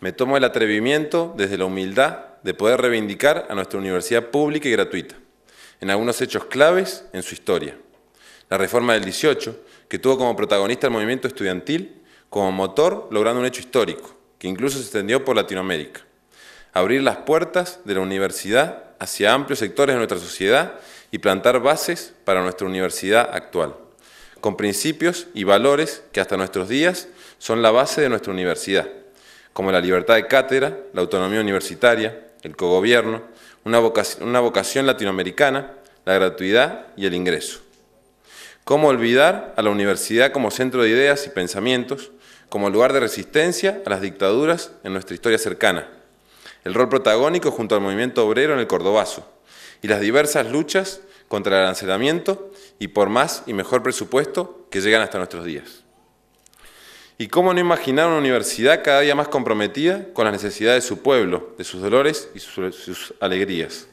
Me tomo el atrevimiento, desde la humildad, de poder reivindicar a nuestra universidad pública y gratuita, en algunos hechos claves en su historia. La reforma del 18, que tuvo como protagonista el movimiento estudiantil, como motor logrando un hecho histórico, que incluso se extendió por Latinoamérica. Abrir las puertas de la universidad hacia amplios sectores de nuestra sociedad y plantar bases para nuestra universidad actual, con principios y valores que hasta nuestros días son la base de nuestra universidad como la libertad de cátedra, la autonomía universitaria, el cogobierno, una vocación, una vocación latinoamericana, la gratuidad y el ingreso. ¿Cómo olvidar a la universidad como centro de ideas y pensamientos, como lugar de resistencia a las dictaduras en nuestra historia cercana? El rol protagónico junto al movimiento obrero en el Cordobazo y las diversas luchas contra el arancelamiento y por más y mejor presupuesto que llegan hasta nuestros días. ¿Y cómo no imaginar una universidad cada día más comprometida con las necesidades de su pueblo, de sus dolores y sus, alegrías?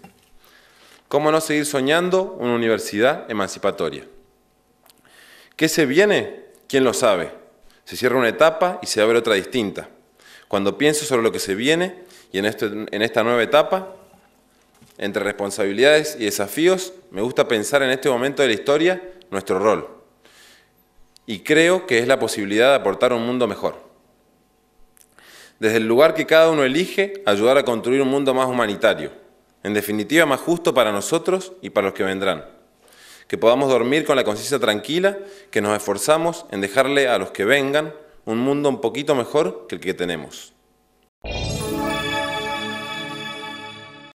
¿Cómo no seguir soñando una universidad emancipatoria? ¿Qué se viene? ¿Quién lo sabe? Se cierra una etapa y se abre otra distinta. Cuando pienso sobre lo que se viene y en este, esta nueva etapa, entre responsabilidades y desafíos, me gusta pensar en este momento de la historia nuestro rol y creo que es la posibilidad de aportar un mundo mejor. Desde el lugar que cada uno elige, ayudar a construir un mundo más humanitario, en definitiva más justo para nosotros y para los que vendrán. Que podamos dormir con la conciencia tranquila, que nos esforzamos en dejarle a los que vengan un mundo un poquito mejor que el que tenemos.